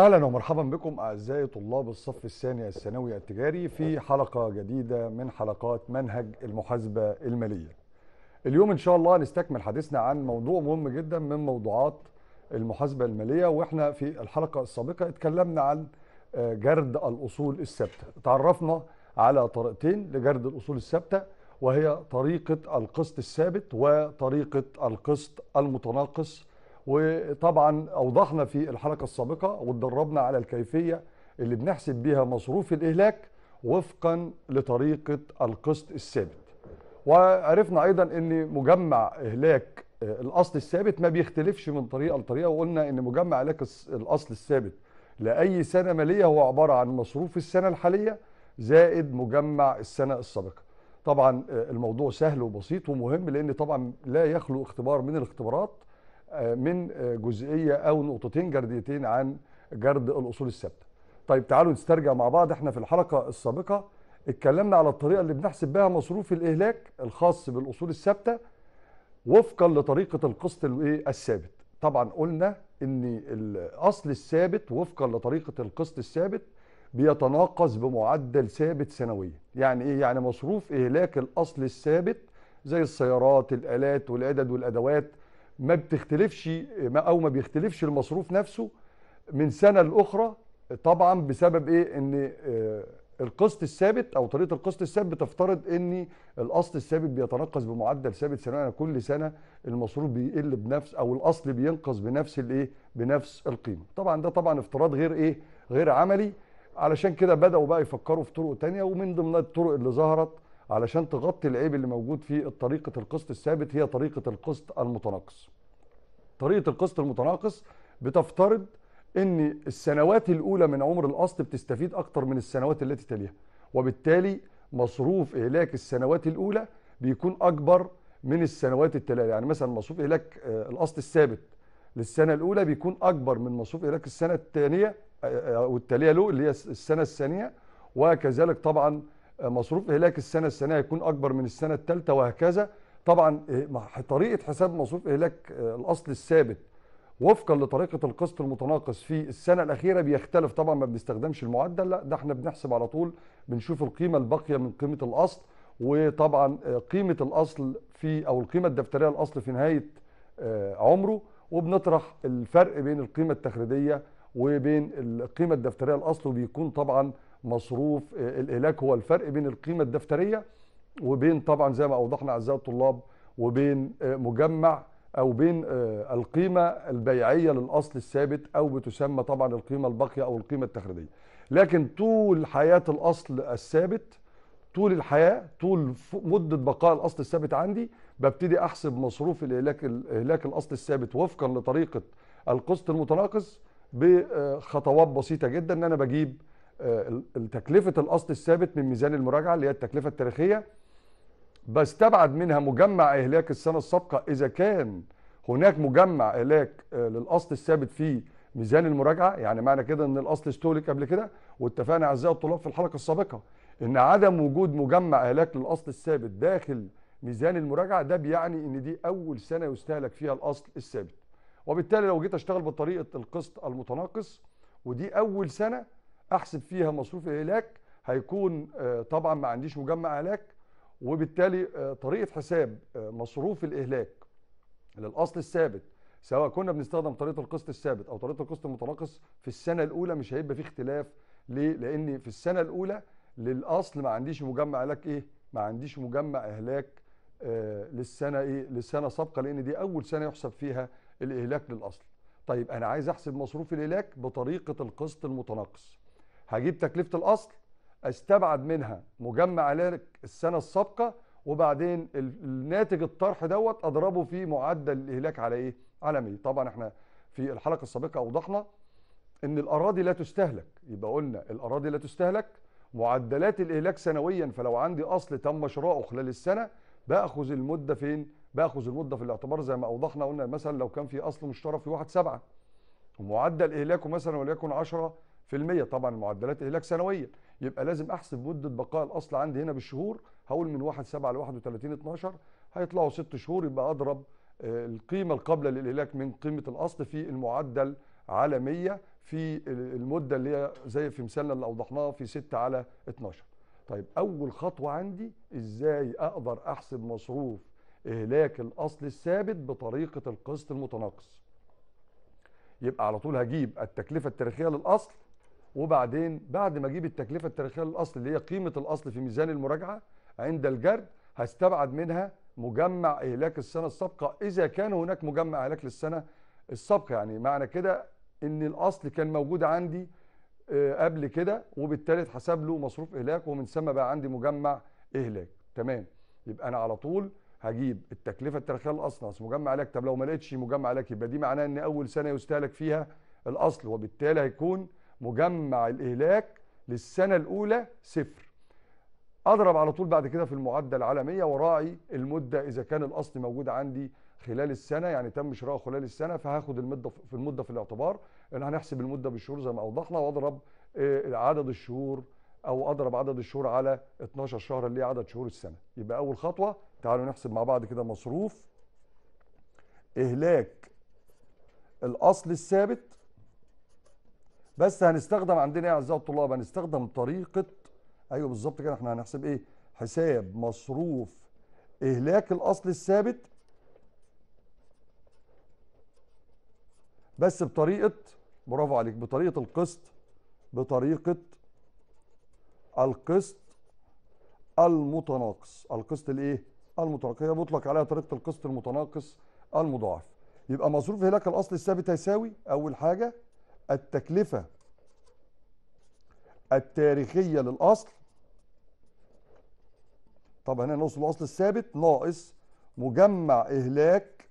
اهلا ومرحبا بكم اعزائي طلاب الصف الثاني الثانوي التجاري في حلقه جديده من حلقات منهج المحاسبه الماليه. اليوم ان شاء الله هنستكمل حديثنا عن موضوع مهم جدا من موضوعات المحاسبه الماليه واحنا في الحلقه السابقه اتكلمنا عن آه، جرد الاصول الثابته، تعرفنا على طريقتين لجرد الاصول الثابته وهي طريقه القسط الثابت وطريقه القسط المتناقص وطبعا اوضحنا في الحلقه السابقه واتدربنا على الكيفيه اللي بنحسب بيها مصروف الاهلاك وفقا لطريقه القسط الثابت وعرفنا ايضا ان مجمع اهلاك آه، الاصل الثابت ما بيختلفش من طريقه لطريقه وقلنا ان مجمع اهلاك الاصل الثابت لاي سنه ماليه هو عباره عن مصروف السنه الحاليه زائد مجمع السنه السابقه طبعا آه، الموضوع سهل وبسيط ومهم لان طبعا لا يخلو اختبار من الاختبارات من جزئيه او نقطتين جرديتين عن جرد الاصول الثابته. طيب تعالوا نسترجع مع بعض احنا في الحلقه السابقه اتكلمنا على الطريقه اللي بنحسب بها مصروف الاهلاك الخاص بالاصول الثابته وفقا لطريقه القسط إيه الثابت. طبعا قلنا ان الاصل الثابت وفقا لطريقه القسط الثابت بيتناقص بمعدل ثابت سنويا يعني ايه يعني مصروف اهلاك الاصل الثابت زي السيارات الالات والعدد والادوات ما بتختلفش او ما بيختلفش المصروف نفسه من سنه لاخرى طبعا بسبب ايه ان آه، القسط الثابت او طريقه القسط الثابت بتفترض ان الاصل الثابت بيتنقص بمعدل ثابت سنويا يعني كل سنه المصروف بيقل بنفس او الاصل بينقص بنفس الايه بنفس القيمه طبعا ده طبعا افتراض غير ايه غير عملي علشان كده بداوا بقى يفكروا في طرق تانية ومن ضمن الطرق اللي ظهرت علشان تغطي العيب اللي موجود في طريقه القسط الثابت هي طريقه القسط المتناقص طريقه القسط المتناقص بتفترض ان السنوات الاولى من عمر القسط بتستفيد اكتر من السنوات التي تليها وبالتالي مصروف اهلاك السنوات الاولى بيكون اكبر من السنوات التاليه يعني مثلا مصروف اهلاك آه، القسط الثابت للسنه الاولى بيكون اكبر من مصروف اهلاك السنه الثانيه او آه، آه، التاليه له اللي هي السنه الثانيه وكذلك طبعا مصروف إهلاك السنة السنة يكون أكبر من السنة الثالثة وهكذا طبعا إيه، طريقة حساب مصروف إهلاك آه، الأصل الثابت وفقا لطريقة القسط المتناقص في السنة الأخيرة بيختلف طبعا ما بنستخدمش المعدل لا ده احنا بنحسب على طول بنشوف القيمة الباقية من قيمة الأصل وطبعا آه، قيمة الأصل في أو القيمة الدفترية الأصل في نهاية آه، عمره وبنطرح الفرق بين القيمة التخريدية وبين القيمة الدفترية الأصل وبيكون طبعا مصروف آه، الإهلاك هو الفرق بين القيمة الدفترية وبين طبعا زي ما أوضحنا أعزائي الطلاب وبين آه، مجمع أو بين آه، القيمة البيعية للأصل الثابت أو بتسمى طبعا القيمة الباقية أو القيمة التخريجية لكن طول حياة الأصل الثابت طول الحياة طول مدة بقاء الأصل الثابت عندي ببتدي أحسب مصروف الإهلاك الإهلاك الأصل الثابت وفقا لطريقة القسط المتناقص بخطوات بسيطة جدا إن أنا بجيب آه، تكلفه الاصل الثابت من ميزان المراجعه اللي هي التكلفه التاريخيه بستبعد منها مجمع اهلاك السنه السابقه اذا كان هناك مجمع اهلاك آه، للاصل الثابت في ميزان المراجعه يعني معنى كده ان الاصل استهلك قبل كده واتفقنا اعزائي الطلاب في الحلقه السابقه ان عدم وجود مجمع اهلاك للاصل الثابت داخل ميزان المراجعه ده بيعني ان دي اول سنه يستهلك فيها الاصل الثابت وبالتالي لو جيت اشتغل بطريقه القسط المتناقص ودي اول سنه احسب فيها مصروف العلاج هيكون آه، طبعا ما عنديش مجمع علاج وبالتالي آه، طريقه حساب آه، مصروف الاهلاك للاصل الثابت سواء كنا بنستخدم طريقه القسط الثابت او طريقه القسط المتناقص في السنه الاولى مش هيبقى في اختلاف ليه؟ لان في السنه الاولى للاصل ما عنديش مجمع علاج ايه؟ ما عنديش مجمع اهلاك للسنه ايه؟ للسنه السابقه لان دي اول سنه يحسب فيها الاهلاك للاصل. طيب انا عايز احسب مصروف الاهلاك بطريقه القسط المتناقص. هجيب تكلفه الاصل استبعد منها مجمع علاج السنه السابقه وبعدين الناتج الطرح دوت اضربه في معدل الاهلاك على ايه على مية طبعا احنا في الحلقه السابقه اوضحنا ان الاراضي لا تستهلك يبقى قلنا الاراضي لا تستهلك معدلات الاهلاك سنويا فلو عندي اصل تم شراؤه خلال السنه باخذ المده فين باخذ المده في الاعتبار زي ما اوضحنا قلنا مثلا لو كان في اصل مشترك في 1 7 ومعدل اهلاكه مثلا وليكن 10 في طبعا معدلات اهلاك سنويا يبقى لازم احسب مده بقاء الاصل عندي هنا بالشهور هقول من 1 7 ل 31 12 هيطلعوا 6 شهور يبقى اضرب آه، القيمه القابله للهلاك من قيمه الاصل في المعدل على 100 في المده اللي هي زي في مثالنا اللي اوضحناها في 6 على 12 طيب اول خطوه عندي ازاي اقدر احسب مصروف اهلاك الاصل الثابت بطريقه القسط المتناقص يبقى على طول هجيب التكلفه التاريخيه للاصل وبعدين بعد ما اجيب التكلفه التاريخيه للاصل اللي هي قيمه الاصل في ميزان المراجعه عند الجرد هستبعد منها مجمع اهلاك السنه السابقه اذا كان هناك مجمع اهلاك للسنه السابقه يعني معنى كده ان الاصل كان موجود عندي آه، قبل كده وبالتالي اتحسب له مصروف اهلاك ومن ثم بقى عندي مجمع اهلاك تمام يبقى انا على طول هجيب التكلفه التاريخيه الاصل اصل مجمع اهلاك طب لو ما لقيتش مجمع اهلاك يبقى دي معناها ان اول سنه يستهلك فيها الاصل وبالتالي هيكون مجمع الإهلاك للسنة الأولى صفر أضرب على طول بعد كده في المعدل العالمية وراعي المدة إذا كان الأصل موجود عندي خلال السنة يعني تم شراءه خلال السنة فهاخد المدة في المدة في الاعتبار أنا هنحسب المدة بالشهور زي ما أوضحنا وأضرب آه، عدد الشهور أو أضرب عدد الشهور على 12 شهر اللي هي عدد شهور السنة يبقى أول خطوة تعالوا نحسب مع بعض كده مصروف إهلاك الأصل الثابت بس هنستخدم عندنا ايه اعزائي الطلاب هنستخدم طريقه ايوه بالظبط كده احنا هنحسب ايه حساب مصروف اهلاك الاصل الثابت بس بطريقه برافو عليك بطريقه القسط بطريقه القسط المتناقص القسط الايه المتناقص هي مطلق عليها طريقه القسط المتناقص المضاعف يبقى مصروف هلاك الاصل الثابت هيساوي اول حاجه التكلفة التاريخية للأصل طب هنا نوصل الأصل الثابت ناقص مجمع إهلاك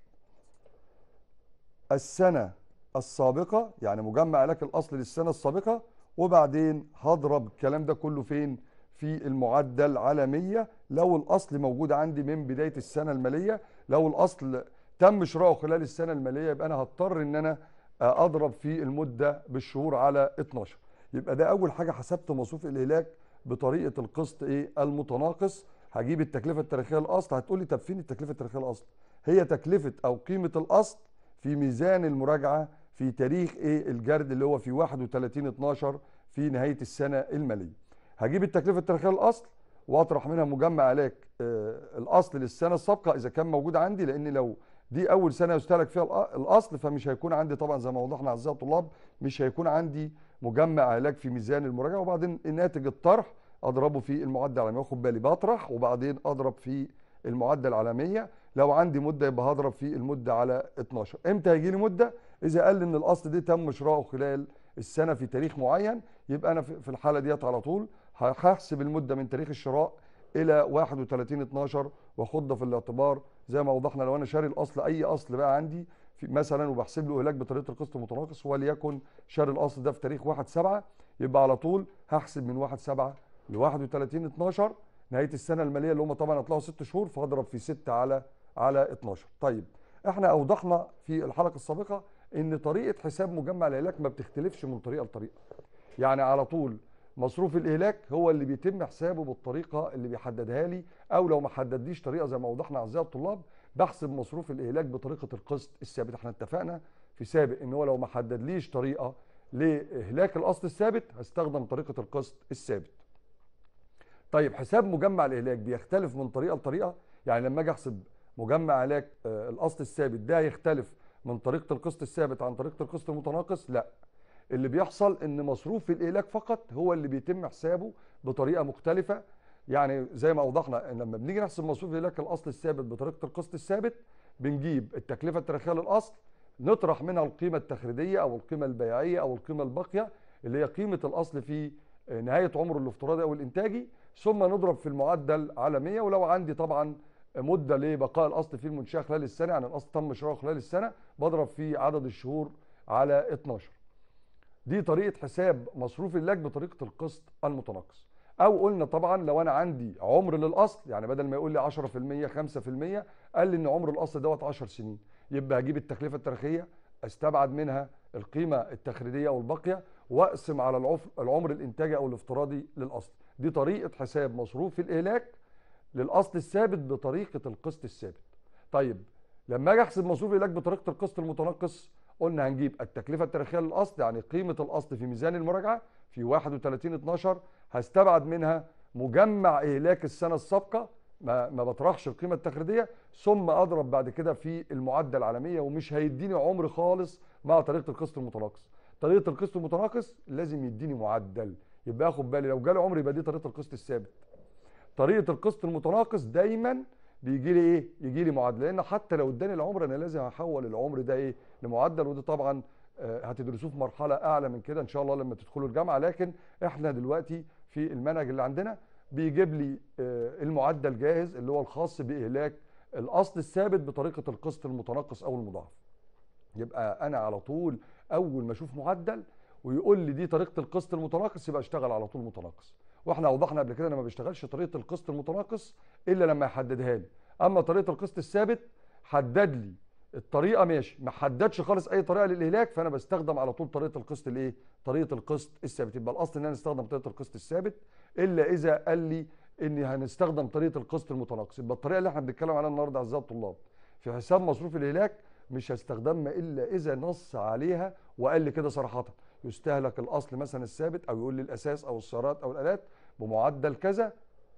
السنة السابقة يعني مجمع إهلاك الأصل للسنة السابقة وبعدين هضرب الكلام ده كله فين في المعدل على 100 لو الأصل موجود عندي من بداية السنة المالية لو الأصل تم شراؤه خلال السنة المالية يبقى أنا هضطر إن أنا اضرب في المده بالشهور على 12 يبقى ده اول حاجه حسبت مصروف الهلاك بطريقه القسط ايه المتناقص هجيب التكلفه التاريخيه الاصل هتقولي طب فين التكلفه التاريخيه الاصل هي تكلفه او قيمه الاصل في ميزان المراجعه في تاريخ ايه الجرد اللي هو في 31 12 في نهايه السنه الماليه هجيب التكلفه التاريخيه الاصل واطرح منها مجمع علاج آه الاصل للسنه السابقه اذا كان موجود عندي لان لو دي اول سنه يستهلك فيها الاصل فمش هيكون عندي طبعا زي ما وضحنا اعزائي الطلاب مش هيكون عندي مجمع علاج في ميزان المراجعه وبعدين ناتج الطرح اضربه في المعدل العالمي واخد بالي بطرح وبعدين اضرب في المعدل العالميه لو عندي مده يبقى هضرب في المده على 12 امتى هيجي لي مده اذا قال ان الاصل دي تم شراؤه خلال السنه في تاريخ معين يبقى انا في الحاله ديت على طول هحسب المده من تاريخ الشراء الى 31 12 واخض في الاعتبار زي ما وضحنا لو انا شاري الاصل اي اصل بقى عندي في مثلا وبحسب له هلاك بطريقه القسط المتناقص وليكن شاري الاصل ده في تاريخ 1 7 يبقى على طول هحسب من 1 7 ل 31 12 نهايه السنه الماليه اللي هم طبعا هيطلعوا 6 شهور فهضرب في 6 على على 12 طيب احنا اوضحنا في الحلقه السابقه ان طريقه حساب مجمع الهلاك ما بتختلفش من طريقه لطريقه يعني على طول مصروف الاهلاك هو اللي بيتم حسابه بالطريقه اللي بيحددها لي او لو ما حددليش طريقه زي ما وضحنا اعزائي الطلاب بحسب مصروف الاهلاك بطريقه القسط الثابت احنا اتفقنا في سابق ان هو لو ما حددليش طريقه لاهلاك الاصل الثابت هستخدم طريقه القسط الثابت طيب حساب مجمع الاهلاك بيختلف من طريقه لطريقه يعني لما اجي احسب مجمع علاج آه، الاصل الثابت ده هيختلف من طريقه القسط الثابت عن طريقه القسط المتناقص لا اللي بيحصل ان مصروف الإهلاك فقط هو اللي بيتم حسابه بطريقة مختلفة يعني زي ما أوضحنا إن لما بنيجي نحسب مصروف الإهلاك الأصل الثابت بطريقة القسط الثابت بنجيب التكلفة التاريخية للأصل نطرح منها القيمة التخريدية أو القيمة البيعية أو القيمة الباقية اللي هي قيمة الأصل في نهاية عمره الافتراضي أو الإنتاجي ثم نضرب في المعدل على 100 ولو عندي طبعا مده لبقاء الاصل في المنشاه خلال السنه يعني الاصل تم شراؤه خلال السنه بضرب في عدد الشهور على 12 دي طريقه حساب مصروف اللاج بطريقه القسط المتناقص او قلنا طبعا لو انا عندي عمر للاصل يعني بدل ما يقول لي 10% 5% قال لي ان عمر الاصل دوت 10 سنين يبقى هجيب التكلفه التاريخيه استبعد منها القيمه التخريجيه او الباقيه واقسم على العمر الانتاجي او الافتراضي للاصل دي طريقه حساب مصروف الاهلاك للاصل الثابت بطريقه القسط الثابت طيب لما اجي احسب مصروف الاهلاك بطريقه القسط المتناقص قلنا هنجيب التكلفة التاريخية للأصل يعني قيمة الأصل في ميزان المراجعة في 31 12 هستبعد منها مجمع إهلاك السنة السابقة ما, ما بطرحش القيمة التخريدية ثم أضرب بعد كده في المعدل العالمية ومش هيديني عمر خالص مع طريقة القسط المتناقص طريقة القسط المتناقص لازم يديني معدل يبقى أخد بالي لو جالي عمر يبقى دي طريقة القسط الثابت طريقة القسط المتناقص دايماً بيجي لي ايه يجي لي معادله لان حتى لو اداني العمر انا لازم احول العمر ده ايه لمعدل وده طبعا آه، هتدرسوه في مرحله اعلى من كده ان شاء الله لما تدخلوا الجامعه لكن احنا دلوقتي في المنهج اللي عندنا بيجيب لي آه، المعدل جاهز اللي هو الخاص باهلاك الاصل الثابت بطريقه القسط المتناقص او المضاعف يبقى انا على طول اول ما اشوف معدل ويقول لي دي طريقه القسط المتناقص يبقى اشتغل على طول متناقص واحنا اوضحنا قبل كده انا ما بيشتغلش طريقه القسط المتناقص الا لما يحددها لي اما طريقه القسط الثابت حدد لي الطريقه ماشي ما حددش خالص اي طريقه للاهلاك فانا بستخدم على طول طريقه القسط الايه طريقه القسط الثابت يبقى الاصل ان انا استخدم طريقه القسط الثابت الا اذا قال لي ان هنستخدم طريقه القسط المتناقص يبقى الطريقه اللي احنا بنتكلم عليها النهارده اعزائي الطلاب في حساب مصروف الاهلاك مش هستخدمها الا اذا نص عليها وقال لي كده صراحه يستهلك الاصل مثلا الثابت او يقول لي الاساس او السيارات او الالات بمعدل كذا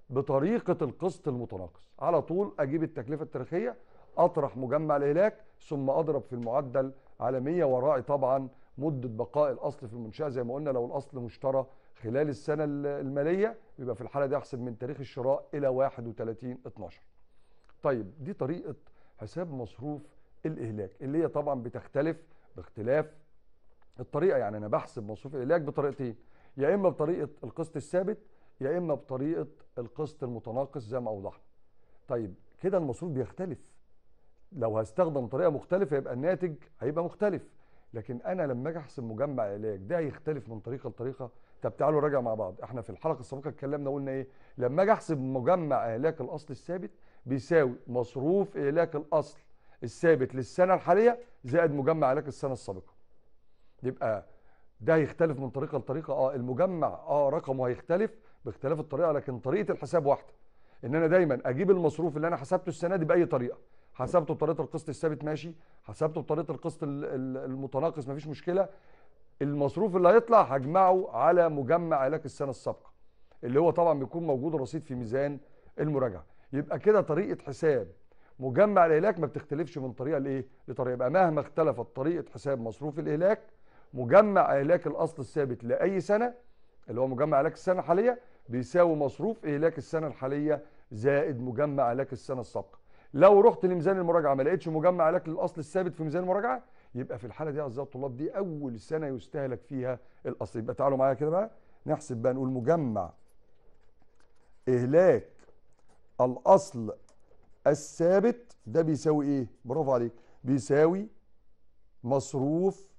بطريقه القسط المتناقص على طول اجيب التكلفه التاريخيه اطرح مجمع الاهلاك ثم اضرب في المعدل على 100 وراعي طبعا مده بقاء الاصل في المنشاه زي ما قلنا لو الاصل مشترى خلال السنه الماليه يبقى في الحاله دي احسب من تاريخ الشراء الى 31 12 طيب دي طريقه حساب مصروف الاهلاك اللي هي طبعا بتختلف باختلاف الطريقه يعني انا بحسب مصروف العلاج بطريقتين يا اما بطريقه القسط الثابت يا اما بطريقه القسط المتناقص زي ما اوضحنا طيب كده المصروف بيختلف لو هستخدم طريقه مختلفه يبقى الناتج هيبقى مختلف لكن انا لما اجي احسب مجمع علاج ده هيختلف من طريقه لطريقه طب تعالوا راجع مع بعض احنا في الحلقه السابقه اتكلمنا قلنا ايه لما اجي احسب مجمع علاج الاصل الثابت بيساوي مصروف علاج الاصل الثابت للسنه الحاليه زائد مجمع علاج السنه السابقه يبقى ده هيختلف من طريقه لطريقه اه المجمع اه رقمه هيختلف باختلاف الطريقه لكن طريقه الحساب واحده ان انا دايما اجيب المصروف اللي انا حسبته السنه دي باي طريقه حسبته بطريقه القسط الثابت ماشي حسبته بطريقه القسط المتناقص مفيش مشكله المصروف اللي هيطلع هجمعه على مجمع علاج السنه السابقه اللي هو طبعا بيكون موجود رصيد في ميزان المراجعه يبقى كده طريقه حساب مجمع الاهلاك ما بتختلفش من طريقه لايه لطريقه يبقى مهما اختلفت طريقه حساب مصروف الاهلاك مجمع إهلاك الأصل الثابت لأي سنة اللي هو مجمع إهلاك السنة الحالية بيساوي مصروف إهلاك السنة الحالية زائد مجمع إهلاك السنة السابقة لو رحت لميزان المراجعة ما لقيتش مجمع إهلاك للأصل الثابت في ميزان المراجعة يبقى في الحالة دي أعزائي الطلاب دي أول سنة يستهلك فيها الأصل يبقى تعالوا معايا كده بقى نحسب بقى نقول مجمع إهلاك الأصل الثابت ده بيساوي إيه؟ برافو عليك بيساوي مصروف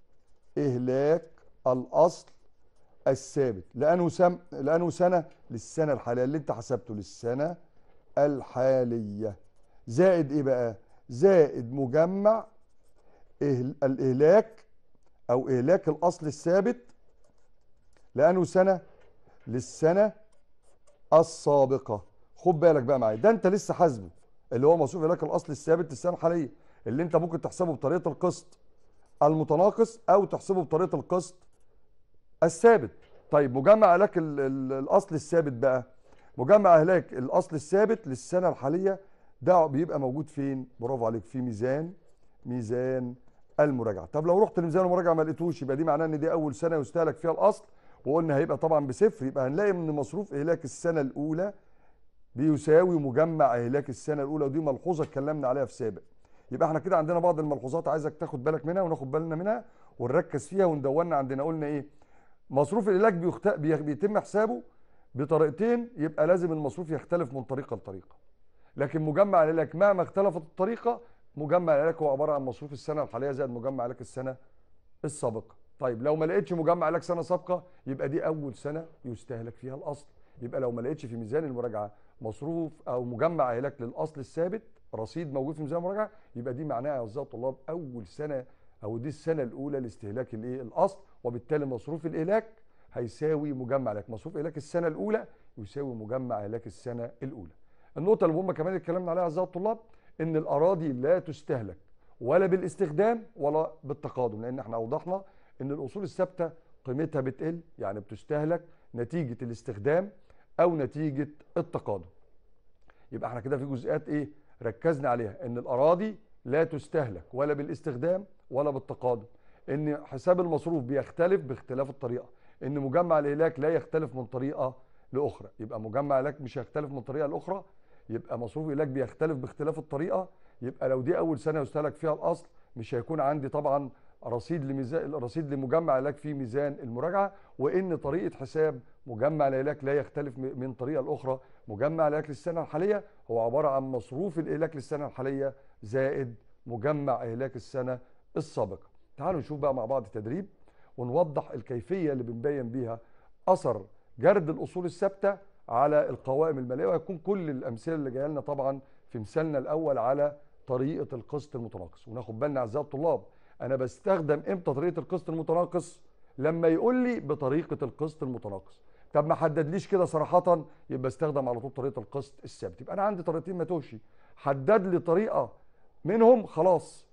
إهلاك الأصل الثابت لأنه, سم... لأنه سنة للسنة الحالية اللي أنت حسبته للسنة الحالية زائد إيه بقى؟ زائد مجمع إهل... الإهلاك أو إهلاك الأصل الثابت لأنه سنة للسنة السابقة خد بالك بقى معايا ده أنت لسه حاسبه اللي هو مصروف إهلاك الأصل الثابت للسنة الحالية اللي أنت ممكن تحسبه بطريقة القسط المتناقص او تحسبه بطريقه القسط الثابت طيب مجمع لك الاصل الثابت بقى مجمع اهلاك الاصل الثابت للسنه الحاليه ده بيبقى موجود فين برافو عليك في ميزان ميزان المراجعه طب لو رحت لميزان المراجعه ما لقيتوش يبقى دي معناه ان دي اول سنه يستهلك فيها الاصل وقلنا هيبقى طبعا بصفر يبقى هنلاقي ان مصروف اهلاك السنه الاولى بيساوي مجمع اهلاك السنه الاولى ودي ملحوظه اتكلمنا عليها في سابق يبقى احنا كده عندنا بعض الملحوظات عايزك تاخد بالك منها وناخد بالنا منها ونركز فيها وندونها عندنا قلنا ايه مصروف العلاج بيخت... بيتم حسابه بطريقتين يبقى لازم المصروف يختلف من طريقه لطريقه لكن مجمع العلاج مهما اختلفت الطريقه مجمع العلاج هو عباره عن مصروف السنه الحاليه زائد مجمع العلاج السنه السابقه طيب لو ما لقيتش مجمع العلاج سنه سابقه يبقى دي اول سنه يستهلك فيها الاصل يبقى لو ما لقيتش في ميزان المراجعه مصروف او مجمع علاج للاصل الثابت رصيد موجود في ميزان المراجعه يبقى دي معناها يا اعزائي الطلاب اول سنه او دي السنه الاولى لاستهلاك الايه الاصل وبالتالي مصروف الاهلاك هيساوي مجمع لك مصروف اهلاك السنه الاولى يساوي مجمع اهلاك السنه الاولى النقطه المهمه كمان اللي اتكلمنا عليها اعزائي الطلاب ان الاراضي لا تستهلك ولا بالاستخدام ولا بالتقادم لان احنا اوضحنا ان الاصول الثابته قيمتها بتقل يعني بتستهلك نتيجه الاستخدام او نتيجه التقادم يبقى احنا كده في جزئيات ايه ركزنا عليها ان الاراضي لا تستهلك ولا بالاستخدام ولا بالتقادم ان حساب المصروف بيختلف باختلاف الطريقه ان مجمع الاهلاك لا يختلف من طريقه لاخرى يبقى مجمع الاهلاك مش هيختلف من طريقه لاخرى يبقى مصروف الاهلاك بيختلف باختلاف الطريقه يبقى لو دي اول سنه يستهلك فيها الاصل مش هيكون عندي طبعا رصيد لميزان رصيد لمجمع الاهلاك في ميزان المراجعه وان طريقه حساب مجمع الاهلاك لا يختلف من طريقه لاخرى مجمع الاكل السنه الحاليه هو عباره عن مصروف الاهلاك للسنه الحاليه زائد مجمع اهلاك السنه السابقه تعالوا نشوف بقى مع بعض تدريب ونوضح الكيفيه اللي بنبين بيها اثر جرد الاصول الثابته على القوائم الماليه وهيكون كل الامثله اللي جايه لنا طبعا في مثالنا الاول على طريقه القسط المتناقص وناخد بالنا اعزائي الطلاب انا بستخدم امتى طريقه القسط المتناقص لما يقول لي بطريقه القسط المتناقص طب ما حددليش كده صراحه يبقى استخدم على طول طريقه القسط الثابت يبقى انا عندي طريقتين ما حدد لي طريقه منهم خلاص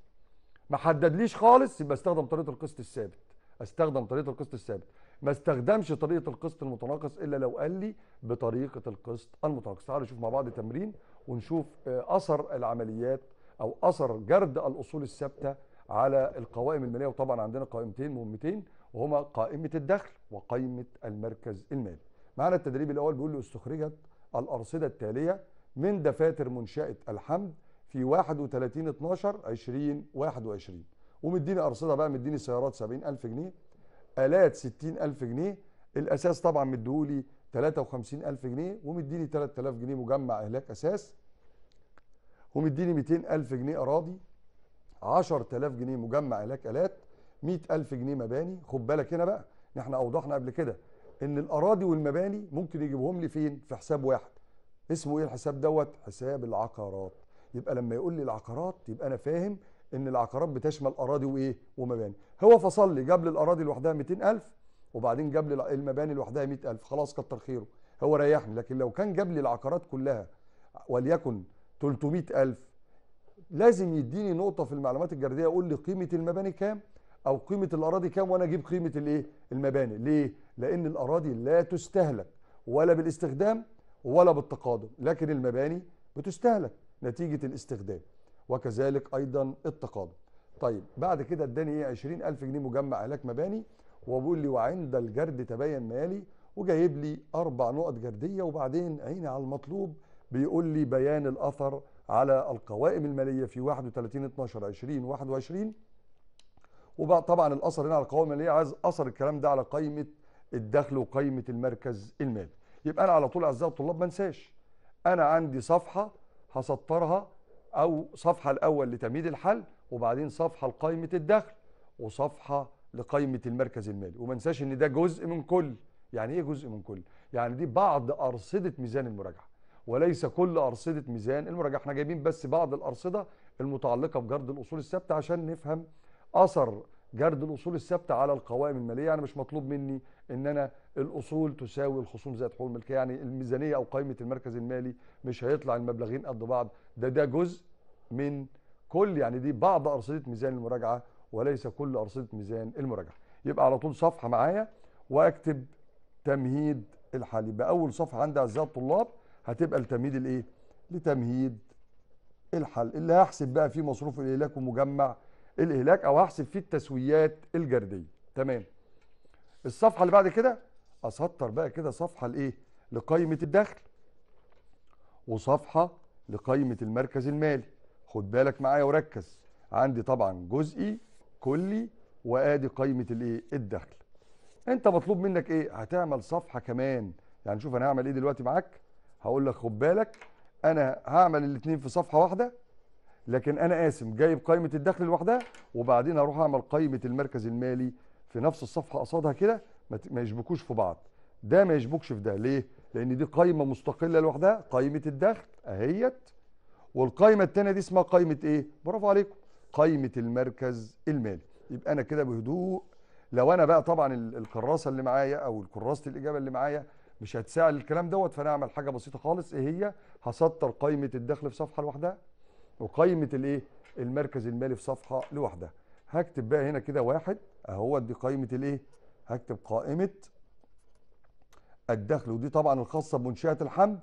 ما حددليش خالص يبقى استخدم طريقه القسط الثابت استخدم طريقه القسط الثابت ما استخدمش طريقه القسط المتناقص الا لو قال لي بطريقه القسط المتناقص تعالوا نشوف مع بعض تمرين ونشوف آه، اثر العمليات او اثر جرد الاصول الثابته على القوائم الماليه وطبعا عندنا قائمتين مهمتين وهما قائمة الدخل وقائمة المركز المالي معنا التدريب الأول بيقول له استخرجت الأرصدة التالية من دفاتر منشأة الحمد في 31 12 2021 ومديني أرصدة بقى مديني سيارات 70000 جنيه آلات 60000 جنيه الأساس طبعا مديهولي 53000 جنيه ومديني 3000 جنيه مجمع إهلاك أساس ومديني 200000 جنيه أراضي 10000 جنيه مجمع إهلاك آلات 100000 جنيه مباني خد بالك هنا بقى احنا اوضحنا قبل كده ان الاراضي والمباني ممكن يجيبهم لي فين في حساب واحد اسمه ايه الحساب دوت حساب العقارات يبقى لما يقول لي العقارات يبقى انا فاهم ان العقارات بتشمل اراضي وايه ومباني هو فصل لي جاب لي الاراضي لوحدها 200000 وبعدين جاب لي المباني لوحدها 100000 خلاص كتر خيره هو ريحني لكن لو كان جاب لي العقارات كلها وليكن 300000 لازم يديني نقطه في المعلومات الجرديه يقول لي قيمه المباني كام او قيمه الاراضي كام وانا اجيب قيمه الايه المباني ليه لان الاراضي لا تستهلك ولا بالاستخدام ولا بالتقادم لكن المباني بتستهلك نتيجه الاستخدام وكذلك ايضا التقادم طيب بعد كده اداني ايه 20000 جنيه مجمع هلاك مباني وبقول لي وعند الجرد تبين مالي وجايب لي اربع نقط جرديه وبعدين عيني على المطلوب بيقول لي بيان الاثر على القوائم الماليه في 31 12 20 21 وبقى طبعا الاثر هنا على القوائم الماليه عايز اثر الكلام ده على قائمه الدخل وقائمه المركز المالي يبقى انا على طول اعزائي الطلاب ما انساش انا عندي صفحه هسطرها او صفحه الاول لتمهيد الحل وبعدين صفحه لقائمه الدخل وصفحه لقائمه المركز المالي وما انساش ان ده جزء من كل يعني ايه جزء من كل يعني دي بعض ارصده ميزان المراجعه وليس كل ارصده ميزان المراجعه احنا جايبين بس بعض الارصده المتعلقه بجرد الاصول الثابته عشان نفهم اثر جرد الاصول الثابته على القوائم الماليه يعني مش مطلوب مني ان انا الاصول تساوي الخصوم زائد حقوق الملكيه يعني الميزانيه او قائمه المركز المالي مش هيطلع المبلغين قد بعض ده ده جزء من كل يعني دي بعض ارصده ميزان المراجعه وليس كل ارصده ميزان المراجعه يبقى على طول صفحه معايا واكتب تمهيد الحال يبقى اول صفحه عندي اعزائي الطلاب هتبقى لتمهيد الايه لتمهيد الحل اللي هحسب بقى فيه مصروف اليه ومجمع الاهلاك او هحسب فيه التسويات الجرديه تمام الصفحه اللي بعد كده اسطر بقى كده صفحه لايه لقائمه الدخل وصفحه لقائمه المركز المالي خد بالك معايا وركز عندي طبعا جزئي كلي وادي قائمه الايه الدخل انت مطلوب منك ايه هتعمل صفحه كمان يعني شوف انا هعمل ايه دلوقتي معاك هقول لك خد بالك انا هعمل الاثنين في صفحه واحده لكن انا قاسم جايب قائمه الدخل لوحدها وبعدين اروح اعمل قائمه المركز المالي في نفس الصفحه قصادها كده ما يشبكوش في بعض ده ما يشبكش في ده ليه لان دي قائمه مستقله لوحدها قائمه الدخل اهيت والقائمه الثانيه دي اسمها قائمه ايه برافو عليكم قائمه المركز المالي يبقى انا كده بهدوء لو انا بقى طبعا الكراسه اللي معايا او كراسه الاجابه اللي معايا مش هتساعد الكلام دوت فانا اعمل حاجه بسيطه خالص ايه هي هسطر قائمه الدخل في صفحه لوحدها وقائمه الايه المركز المالي في صفحه لوحدها هكتب بقى هنا كده واحد اهو دي قائمه الايه هكتب قائمه الدخل ودي طبعا الخاصه بمنشاه الحمل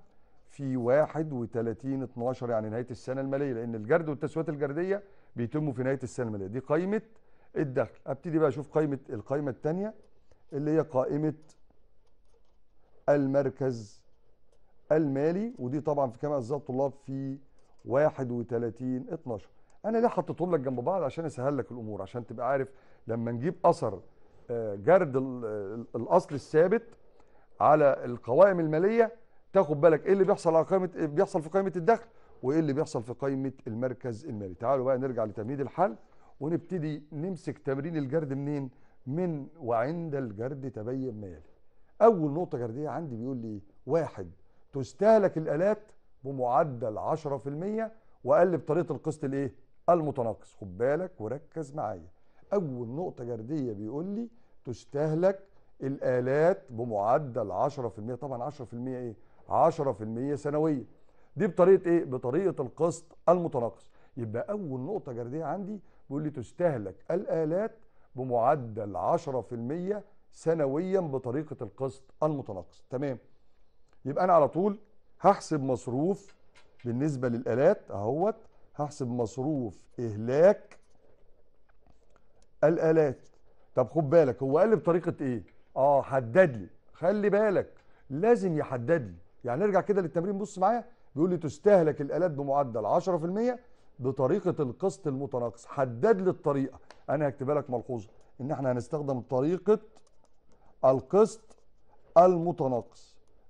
في 31 12 يعني نهايه السنه الماليه لان الجرد والتسويات الجرديه بيتموا في نهايه السنه الماليه دي قائمه الدخل ابتدي بقى اشوف قائمه القائمه الثانيه اللي هي قائمه المركز المالي ودي طبعا في كام الزاد الطلاب في 31 12 انا ليه حطيتهم لك جنب بعض عشان اسهل لك الامور عشان تبقى عارف لما نجيب اثر آه، جرد الاصل الثابت على القوائم الماليه تاخد بالك ايه اللي بيحصل على قائمه بيحصل في قائمه الدخل وايه اللي بيحصل في قائمه المركز المالي تعالوا بقى نرجع لتمهيد الحل ونبتدي نمسك تمرين الجرد منين من وعند الجرد تبين ما يلي اول نقطه جرديه عندي بيقول لي واحد تستهلك الالات ومعدل 10% وقال بطريقه القسط الايه؟ المتناقص خد بالك وركز معايا اول نقطه جرديه بيقول لي تستهلك الالات بمعدل 10% طبعا 10% ايه 10% سنويه دي بطريقه ايه بطريقه القسط المتناقص يبقى اول نقطه جرديه عندي بيقول لي تستهلك الالات بمعدل 10% سنويا بطريقه القسط المتناقص تمام يبقى انا على طول هحسب مصروف بالنسبة للآلات اهوت هحسب مصروف إهلاك الآلات طب خد بالك هو قال لي بطريقة إيه؟ آه حدد لي خلي بالك لازم يحدد لي يعني نرجع كده للتمرين بص معايا بيقول لي تستهلك الآلات بمعدل 10% بطريقة القسط المتناقص حدد لي الطريقة أنا هكتبها لك ملحوظة إن إحنا هنستخدم طريقة القسط المتناقص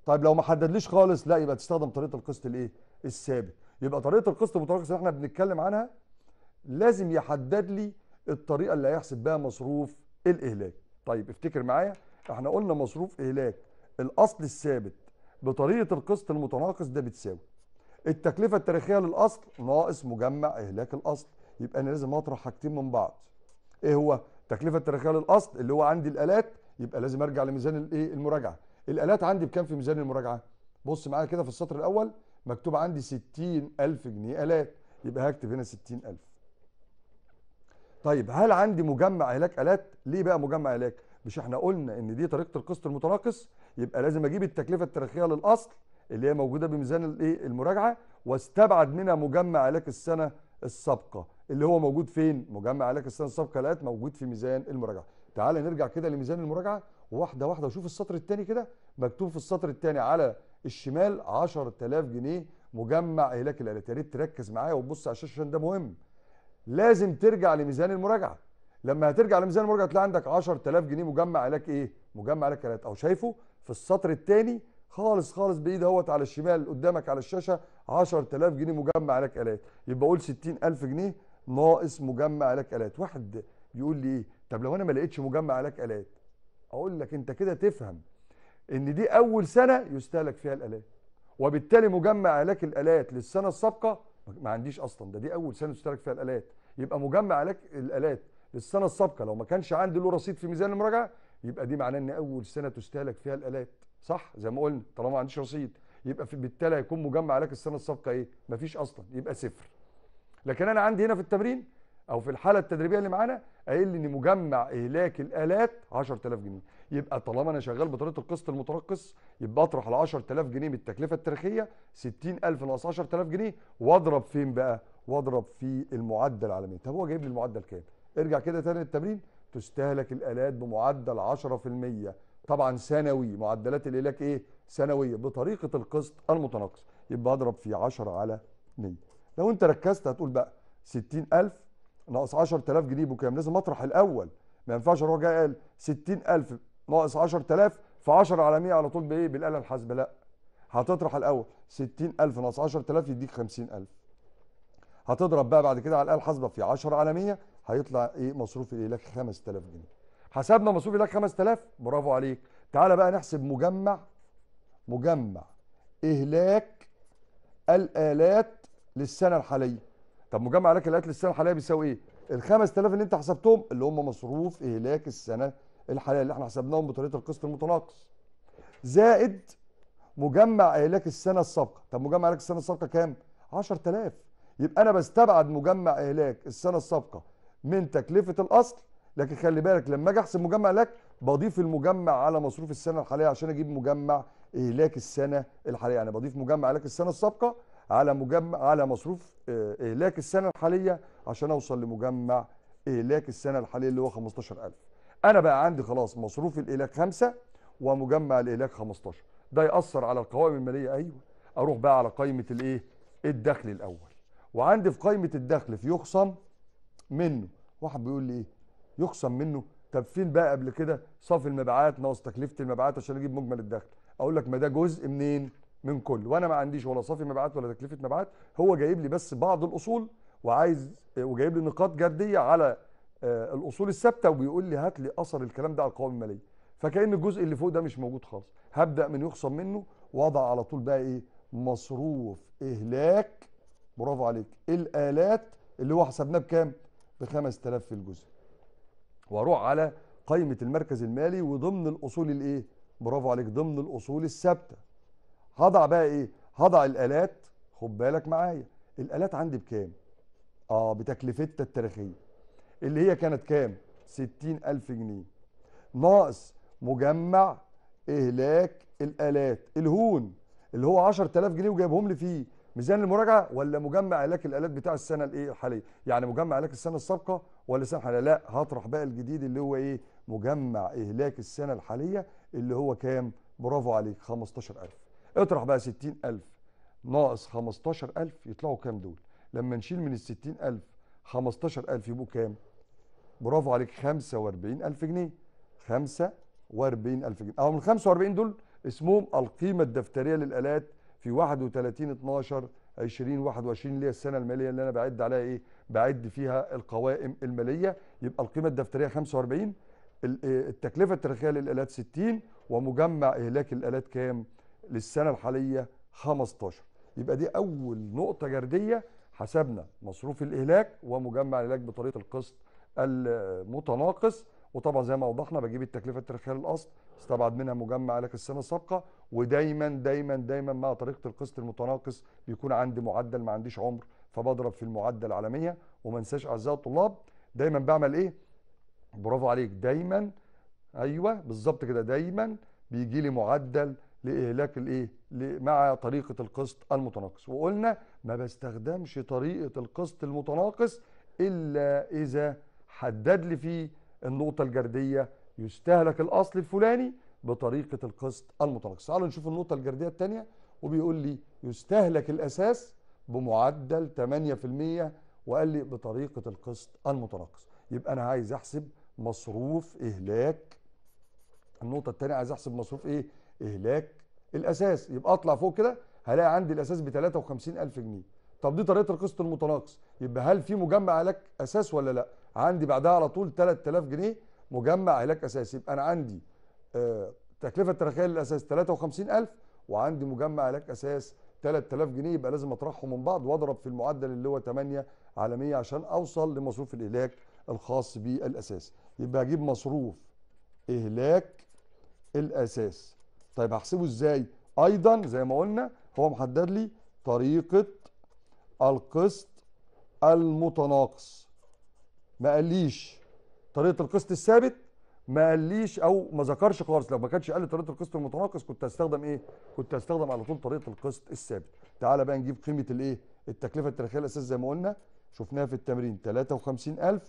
طيب لو ما حددليش خالص لا يبقى تستخدم طريقه القسط الايه الثابت يبقى طريقه القسط المتراكم اللي احنا بنتكلم عنها لازم يحدد لي الطريقه اللي هيحسب بها مصروف الاهلاك طيب افتكر معايا احنا قلنا مصروف اهلاك الاصل الثابت بطريقه القسط المتناقص ده بتساوي التكلفه التاريخيه للاصل ناقص مجمع اهلاك الاصل يبقى انا لازم اطرح حاجتين من بعض ايه هو التكلفه التاريخيه للاصل اللي هو عندي الالات يبقى لازم ارجع لميزان الايه المراجعه الالات عندي بكام في ميزان المراجعه بص معايا كده في السطر الاول مكتوب عندي 60000 جنيه الات يبقى هكتب هنا 60000 طيب هل عندي مجمع علاج الات ليه بقى مجمع علاج مش احنا قلنا ان دي طريقه القسط المتناقص يبقى لازم اجيب التكلفه التاريخيه للاصل اللي هي موجوده بميزان الايه المراجعه واستبعد منها مجمع علاج السنه السابقه اللي هو موجود فين مجمع علاج السنه السابقه لقيت موجود في ميزان المراجعه تعال نرجع كده لميزان المراجعه واحده واحده وشوف السطر الثاني كده مكتوب في السطر الثاني على الشمال 10000 جنيه مجمع اهلاك الالات يا ريت تركز معايا وتبص على الشاشه عشان ده مهم لازم ترجع لميزان المراجعه لما هترجع لميزان المراجعه تلاقي عندك 10000 جنيه مجمع اهلاك ايه مجمع اهلاك الالات او شايفه في السطر الثاني خالص خالص بايد اهوت على الشمال قدامك على الشاشه 10000 جنيه مجمع اهلاك الات يبقى قول 60000 جنيه ناقص مجمع اهلاك الات واحد يقول لي ايه طب لو انا ما لقيتش مجمع اهلاك الات اقول لك انت كده تفهم ان دي اول سنه يستهلك فيها الالات وبالتالي مجمع علاج الالات للسنه السابقه ما عنديش اصلا ده دي اول سنه يستهلك فيها الالات يبقى مجمع علاج الالات للسنه السابقه لو ما كانش عندي له رصيد في ميزان المراجعه يبقى دي معناه ان اول سنه تستهلك فيها الالات صح زي ما قلنا طالما ما عنديش رصيد يبقى في بالتالي هيكون مجمع علاج السنه السابقه ايه ما فيش اصلا يبقى صفر لكن انا عندي هنا في التمرين او في الحاله التدريبيه اللي معانا قايل لي ان مجمع اهلاك الالات 10000 جنيه يبقى طالما انا شغال بطريقه القسط المترقص يبقى اطرح ال 10000 جنيه من التكلفه التاريخيه 60000 ناقص 10000 جنيه واضرب فين بقى؟ واضرب في المعدل العالمي، طب هو جايب لي المعدل كام؟ ارجع كده تاني للتمرين تستهلك الالات بمعدل 10% طبعا سنوي معدلات الالاك ايه؟ سنويه بطريقه القسط المتناقص يبقى اضرب في 10 على 100 لو انت ركزت هتقول بقى 60000 ناقص 10000 جنيه بكام لازم اطرح الاول ما ينفعش اروح جاي قال 60000 ناقص 10000 في 10 على 100 على طول بايه بالاله الحاسبه لا هتطرح الاول 60000 ناقص 10000 يديك 50000 هتضرب بقى بعد كده على الاله الحاسبه في 10 على 100 هيطلع ايه مصروف الايه لك 5000 جنيه حسبنا مصروف لك 5000 برافو عليك تعالى بقى نحسب مجمع مجمع اهلاك الالات للسنه الحاليه طب مجمع لك القتل السنه الحاليه بيساوي ايه؟ ال 5000 اللي انت حسبتهم اللي هم مصروف اهلاك السنه الحاليه اللي احنا حسبناهم بطريقه القسط المتناقص زائد مجمع اهلاك السنه السابقه طب مجمع اهلاك السنه السابقه كام 10000 يبقى انا بستبعد مجمع اهلاك السنه السابقه من تكلفه الاصل لكن خلي بالك لما اجي احسب مجمع لك بضيف المجمع على مصروف السنه الحاليه عشان اجيب مجمع اهلاك السنه الحاليه يعني بضيف مجمع اهلاك السنه السابقه على مجمع على مصروف آه، اهلاك السنه الحاليه عشان اوصل لمجمع اهلاك السنه الحاليه اللي هو 15000 انا بقى عندي خلاص مصروف الاهلاك 5 ومجمع الاهلاك 15 ده ياثر على القوائم الماليه ايوه اروح بقى على قائمه الايه الدخل الاول وعندي في قائمه الدخل في يخصم منه واحد بيقول لي ايه يخصم منه طب فين بقى قبل كده صافي المبيعات ناقص تكلفه المبيعات عشان اجيب مجمل الدخل اقول لك ما ده جزء منين من كل وانا ما عنديش ولا صافي مبيعات ولا تكلفه مبيعات هو جايب لي بس بعض الاصول وعايز وجايب لي نقاط جديه على آه، الاصول الثابته وبيقول لي هات لي اثر الكلام ده على القوائم الماليه فكان الجزء اللي فوق ده مش موجود خالص هبدا من يخصم منه واضع على طول بقى ايه مصروف اهلاك برافو عليك الالات اللي هو حسبناه بكام ب 5000 في الجزء واروح على قائمه المركز المالي وضمن الاصول الايه برافو عليك ضمن الاصول الثابته هضع بقى ايه هضع الالات خد بالك معايا الالات عندي بكام اه بتكلفتها التاريخيه اللي هي كانت كام 60000 جنيه ناقص مجمع اهلاك الالات الهون اللي هو 10000 جنيه وجايبهم لي فيه ميزان المراجعه ولا مجمع اهلاك الالات بتاع السنه الايه الحاليه يعني مجمع اهلاك السنه السابقه ولا السنه الحاليه لا هطرح بقى الجديد اللي هو ايه مجمع اهلاك السنه الحاليه اللي هو كام برافو عليك 15000 اطرح بقى 60000 ناقص 15000 يطلعوا كام دول لما نشيل من ال 60000 15000 يبقوا كام برافو عليك 45000 جنيه 45000 جنيه او من 45 دول اسمهم القيمه الدفتريه للالات في 31 12 2021 اللي هي السنه الماليه اللي انا بعد عليها ايه بعد فيها القوائم الماليه يبقى القيمه الدفتريه 45 آه، التكلفه التاريخيه للالات 60 ومجمع اهلاك الالات كام للسنه الحاليه 15 يبقى دي اول نقطه جرديه حسبنا مصروف الاهلاك ومجمع العلاج بطريقه القسط المتناقص وطبعا زي ما وضحنا بجيب التكلفه التاريخيه للاصل استبعد منها مجمع لك السنه السابقه ودايما دايما دايما مع طريقه القسط المتناقص بيكون عندي معدل ما عنديش عمر فبضرب في المعدل على 100 وما انساش اعزائي الطلاب دايما بعمل ايه؟ برافو عليك دايما ايوه بالظبط كده دايما بيجي لي معدل لإهلاك الإيه؟ مع طريقة القسط المتناقص وقلنا ما بستخدمش طريقة القسط المتناقص إلا إذا حدد لي فيه النقطة الجردية يستهلك الأصل الفلاني بطريقة القسط المتناقص تعالوا نشوف النقطة الجردية الثانية وبيقول لي يستهلك الأساس بمعدل 8% وقال لي بطريقة القسط المتناقص يبقى أنا عايز أحسب مصروف إهلاك النقطة الثانية عايز أحسب مصروف إيه إهلاك الأساس يبقى أطلع فوق كده هلاقي عندي الأساس ب 53000 جنيه طب دي طريقة القسط المتناقص يبقى هل في مجمع لك أساس ولا لا عندي بعدها على طول 3000 جنيه مجمع علاج اساسي يبقى انا عندي آه، تكلفه التراخيه للاساس 53000 وعندي مجمع علاج اساس 3000 جنيه يبقى لازم اطرحهم من بعض واضرب في المعدل اللي هو 8 على 100 عشان اوصل لمصروف الاهلاك الخاص بالاساس يبقى هجيب مصروف اهلاك الاساس طيب هحسبه ازاي ايضا زي ما قلنا هو محدد لي طريقة القسط المتناقص ما قاليش طريقة القسط الثابت ما قاليش او ما ذكرش خالص لو ما كانش قال لي طريقة القسط المتناقص كنت هستخدم ايه كنت هستخدم على طول طريقة القسط الثابت تعالى بقى نجيب قيمة الايه التكلفة التاريخية الاساس زي ما قلنا شفناها في التمرين 53000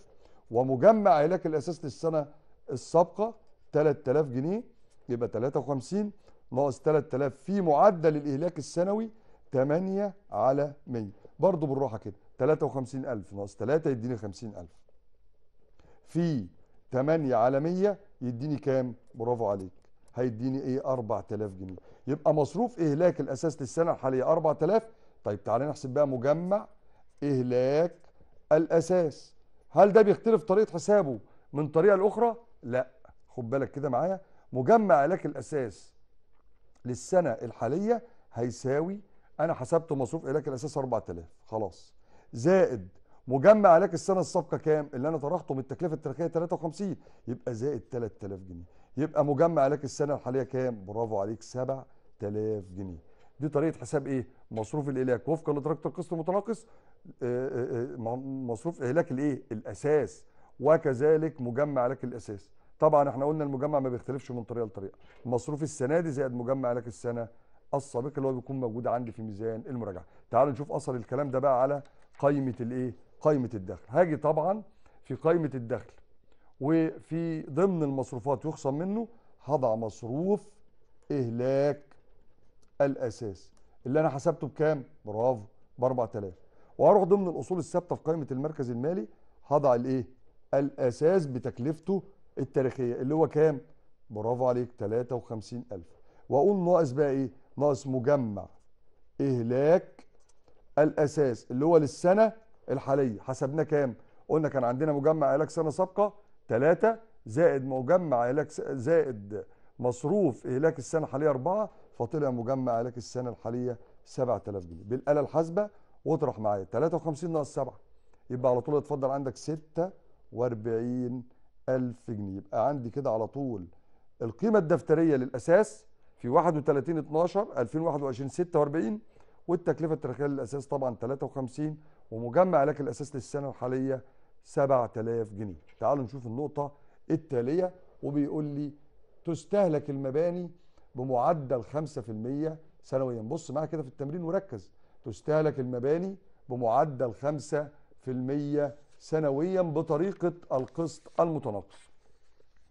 ومجمع علاج الاساس للسنة السابقة 3000 جنيه يبقى 53 ناقص 3000 في معدل الاهلاك السنوي 8 على 100 برضه بالراحه كده 53000 ناقص 3 يديني 50000 في 8 على 100 يديني كام برافو عليك هيديني ايه 4000 جنيه يبقى مصروف اهلاك الاساس للسنه الحاليه 4000 طيب تعالى نحسب بقى مجمع اهلاك الاساس هل ده بيختلف طريقه حسابه من طريقه لاخرى لا خد بالك كده معايا مجمع لك الاساس للسنه الحاليه هيساوي انا حسبت مصروف علاج الاساس 4000 خلاص زائد مجمع لك السنه السابقه كام اللي انا طرحته من التكلفه التركيه 53 يبقى زائد 3000 جنيه يبقى مجمع لك السنه الحاليه كام برافو عليك 7000 جنيه دي طريقه حساب ايه مصروف الاهلاك وفقا لدرجه القسط المتناقص آه، آه، آه، مصروف اهلاك الايه الاساس وكذلك مجمع لك الاساس طبعا احنا قلنا المجمع ما بيختلفش من طريقه لطريقه مصروف السنه دي زائد مجمع لك السنه السابقه اللي هو بيكون موجود عندي في ميزان المراجعه تعالوا نشوف اثر الكلام ده بقى على قائمه الايه قائمه الدخل هاجي طبعا في قائمه الدخل وفي ضمن المصروفات يخصم منه هضع مصروف اهلاك الاساس اللي انا حسبته بكام برافو ب 4000 وهروح ضمن الاصول الثابته في قائمه المركز المالي هضع الايه الاساس بتكلفته التاريخيه اللي هو كام برافو عليك 53000 واقول ناقص بقى ايه ناقص مجمع اهلاك الاساس اللي هو للسنه الحاليه حسبناه كام قلنا كان عندنا مجمع اهلاك سنه سابقه 3 زائد مجمع اهلاك زائد مصروف اهلاك السنه الحاليه 4 فطلع مجمع اهلاك السنه الحاليه 7000 جنيه بالاله الحاسبه واطرح معايا 53 ناقص 7 يبقى على طول اتفضل عندك 46 ألف جنيه يبقى عندي كده على طول القيمة الدفترية للأساس في 31 12 2021 46 والتكلفة التاريخية للأساس طبعا 53 ومجمع لك الأساس للسنة الحالية 7000 جنيه تعالوا نشوف النقطة التالية وبيقول لي تستهلك المباني بمعدل 5% سنويا بص معايا كده في التمرين وركز تستهلك المباني بمعدل 5% سنويا بطريقه القسط المتناقص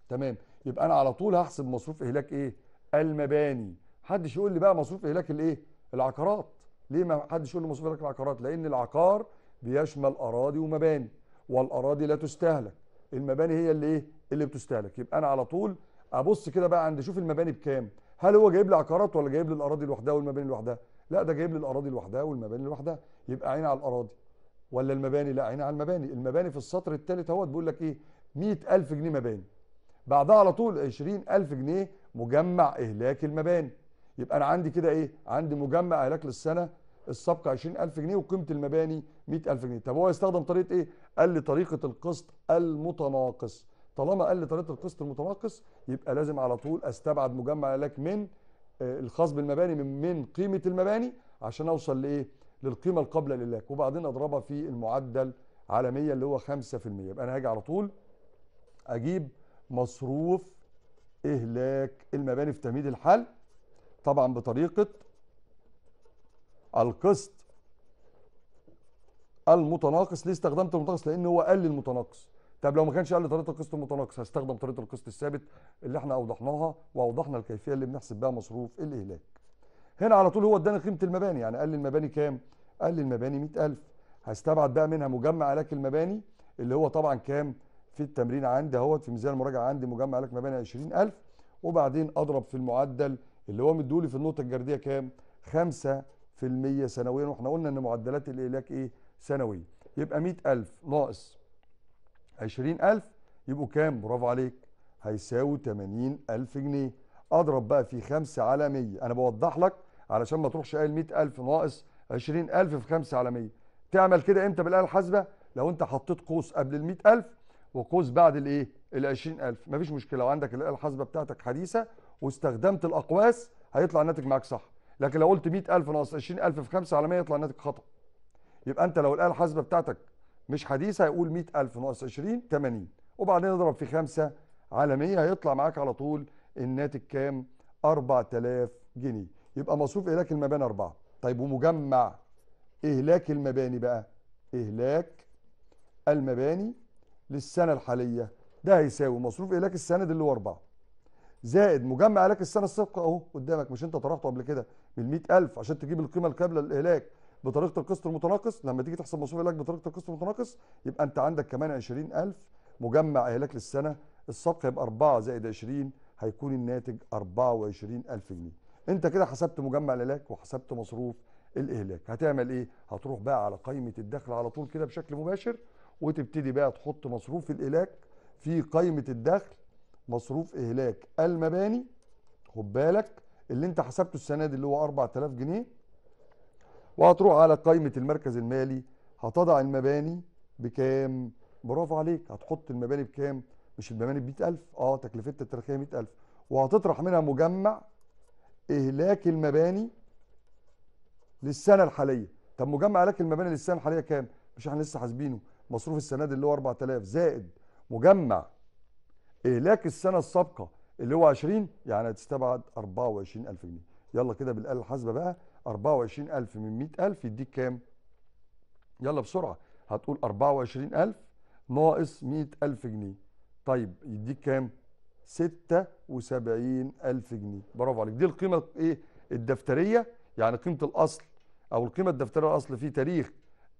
تمام يبقى انا على طول هحسب مصروف اهلاك ايه المباني حدش يقول لي بقى مصروف اهلاك الايه العقارات ليه ما حدش يقول لي مصروف اهلاك العقارات لان العقار بيشمل اراضي ومباني والاراضي لا تستهلك المباني هي اللي ايه اللي بتستهلك يبقى انا على طول ابص كده بقى عند شوف المباني بكام هل هو جايب لي عقارات ولا جايب لي الاراضي لوحدها والمباني لوحدها لا ده جايب لي الاراضي لوحدها والمباني لوحدها يبقى عين على الاراضي ولا المباني لا هنا على المباني المباني في السطر الثالث اهوت بيقول لك ايه 100000 جنيه مباني بعدها على طول 20000 جنيه مجمع اهلاك المباني يبقى انا عندي كده ايه عندي مجمع اهلاك للسنه السابقه 20000 جنيه وقيمه المباني 100000 جنيه طب هو يستخدم طريقه ايه قال لي طريقه القسط المتناقص طالما قال لي طريقه القسط المتناقص يبقى لازم على طول استبعد مجمع اهلاك من آه، الخاص بالمباني من من قيمه المباني عشان اوصل لايه للقيمه القابله للاك وبعدين اضربها في المعدل عالميا اللي هو 5% يبقى انا هاجي على طول اجيب مصروف اهلاك المباني في تمهيد الحل طبعا بطريقه القسط المتناقص ليه استخدمت المتناقص لان هو قال المتناقص طب لو ما كانش قال طريقه القسط المتناقص هستخدم طريقه القسط الثابت اللي احنا اوضحناها واوضحنا الكيفيه اللي بنحسب بها مصروف الاهلاك هنا على طول هو اداني قيمه المباني يعني قال لي المباني كام قال لي المباني 100000 هستبعد بقى منها مجمع لك المباني اللي هو طبعا كام في التمرين عندي اهوت في ميزان المراجعه عندي مجمع لك مباني 20000 وبعدين اضرب في المعدل اللي هو مديولي في النقطه الجرديه كام 5% سنويا واحنا قلنا ان معدلات الإلاك ايه سنوي يبقى 100000 ناقص 20000 يبقوا كام برافو عليك هيساوي 80000 جنيه اضرب بقى في 5 على 100 انا بوضح لك علشان ما تروحش قايل 100000 ناقص 20000 في 5 على 100 تعمل كده امتى بالاله الحاسبه لو انت حطيت قوس قبل ال 100000 وقوس بعد الايه ال 20000 إيه؟ مفيش مشكله لو عندك الاله الحاسبه بتاعتك حديثه واستخدمت الاقواس هيطلع الناتج معاك صح لكن لو قلت 100000 ناقص 20000 في 5 على 100 يطلع الناتج خطا يبقى انت لو الاله الحاسبه بتاعتك مش حديثه هيقول 100000 ناقص 20 80 وبعدين اضرب في 5 على 100 هيطلع معاك على طول الناتج كام 4000 جنيه يبقى مصروف إهلاك المباني أربعة طيب ومجمع إهلاك المباني بقى إهلاك المباني للسنة الحالية ده هيساوي مصروف إهلاك السنة دي اللي هو أربعة زائد مجمع إهلاك السنة السابقة أهو قدامك مش أنت طرحته قبل كده بال ألف عشان تجيب القيمة الكاملة للإهلاك بطريقة القسط المتناقص لما تيجي تحسب مصروف إهلاك بطريقة القسط المتناقص يبقى أنت عندك كمان 20000 مجمع إهلاك للسنة السابقة يبقى 4 زائد 20 هيكون الناتج 24000 جنيه انت كده حسبت مجمع الهلاك وحسبت مصروف الاهلاك هتعمل ايه هتروح بقى على قائمه الدخل على طول كده بشكل مباشر وتبتدي بقى تحط مصروف الاهلاك في قائمه الدخل مصروف اهلاك المباني خد بالك اللي انت حسبته السنه دي اللي هو 4000 جنيه وهتروح على قائمه المركز المالي هتضع المباني بكام برافو عليك هتحط المباني بكام مش المباني ب 100000 اه تكلفتها التاريخيه 100000 وهتطرح منها مجمع إهلاك المباني للسنة الحالية طب مجمع إهلاك المباني للسنة الحالية كام؟ مش احنا لسه حاسبينه مصروف السنة دي اللي هو 4000 زائد مجمع إهلاك السنة السابقة اللي هو 20 يعني هتستبعد 24000 جنيه يلا كده بالآلة الحاسبة بقى 24000 من 100000 يديك كام؟ يلا بسرعة هتقول 24000 ناقص 100000 جنيه طيب يديك كام؟ 76 ألف جنيه برافو عليك دي القيمة إيه الدفترية يعني قيمة الأصل أو القيمة الدفترية الأصل في تاريخ